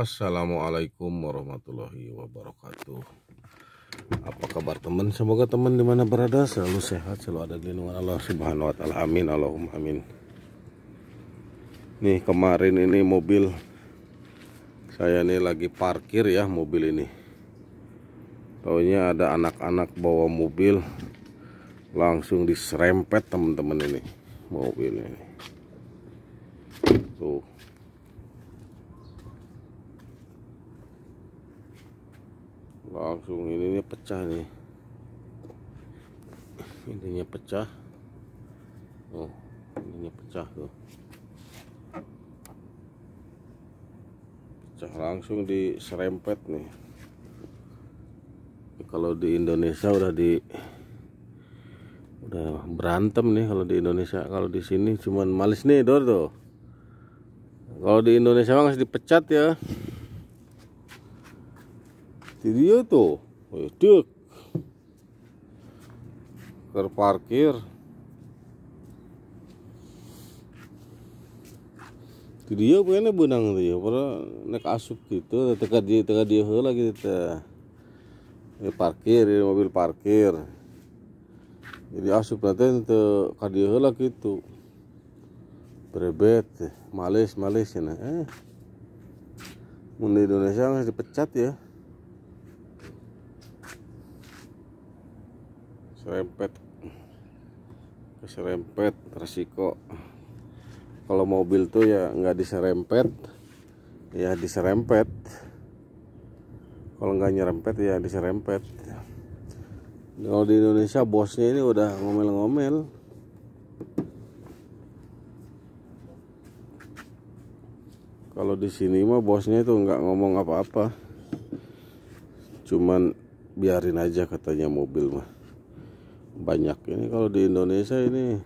Assalamualaikum warahmatullahi wabarakatuh Apa kabar teman? Semoga teman dimana berada selalu sehat, selalu ada di lindungan Allah subhanahu wa ta'ala Amin, Allahumma amin Nih kemarin ini mobil Saya ini lagi parkir ya mobil ini Taunya ada anak-anak bawa mobil Langsung diserempet teman-teman ini Mobil ini Tuh langsung ini, ini pecah nih intinya pecah oh ininya pecah tuh pecah langsung diserempet nih kalau di Indonesia udah di udah berantem nih kalau di Indonesia kalau di sini cuman malis nih dor tuh kalau di Indonesia masih dipecat ya dia tuh waduh ke parkir dia pengennya benang itu ya para naik asup gitu teka dia teka dia heula gitu teh parkir di mobil parkir jadi asup nanti untuk kadia heula gitu berebet males males ya nah eh di Indonesia harus dipecat ya serempet keserempet resiko kalau mobil tuh ya nggak diserempet ya diserempet kalau nggak nyerempet ya diserempet kalau di Indonesia bosnya ini udah ngomel-ngomel kalau di sini mah bosnya itu nggak ngomong apa-apa cuman biarin aja katanya mobil mah banyak ini kalau di Indonesia ini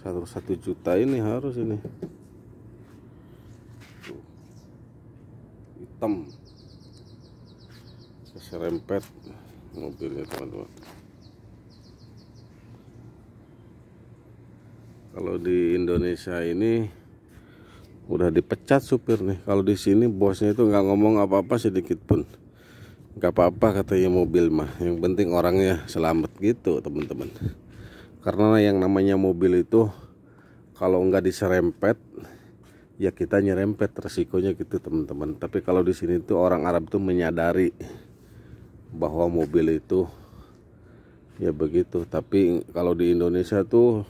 satu satu juta ini harus ini hitam serempet mobilnya teman-teman kalau di Indonesia ini udah dipecat supir nih kalau di sini bosnya itu nggak ngomong apa-apa sedikit pun nggak apa-apa katanya mobil mah yang penting orangnya selamat gitu teman-teman karena yang namanya mobil itu kalau nggak diserempet ya kita nyerempet resikonya gitu teman-teman tapi kalau di sini tuh orang Arab tuh menyadari bahwa mobil itu ya begitu tapi kalau di Indonesia tuh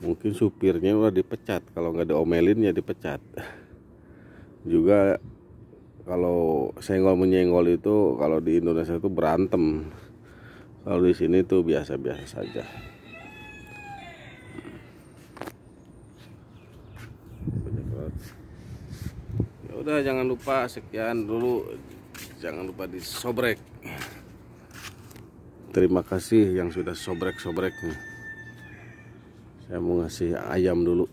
mungkin supirnya udah dipecat kalau nggak diomelin ya dipecat juga kalau senggol menyenggol itu kalau di Indonesia itu berantem kalau di sini tuh biasa-biasa saja ya udah jangan lupa sekian dulu jangan lupa di sobrek terima kasih yang sudah sobrek-sobrek saya mau ngasih ayam dulu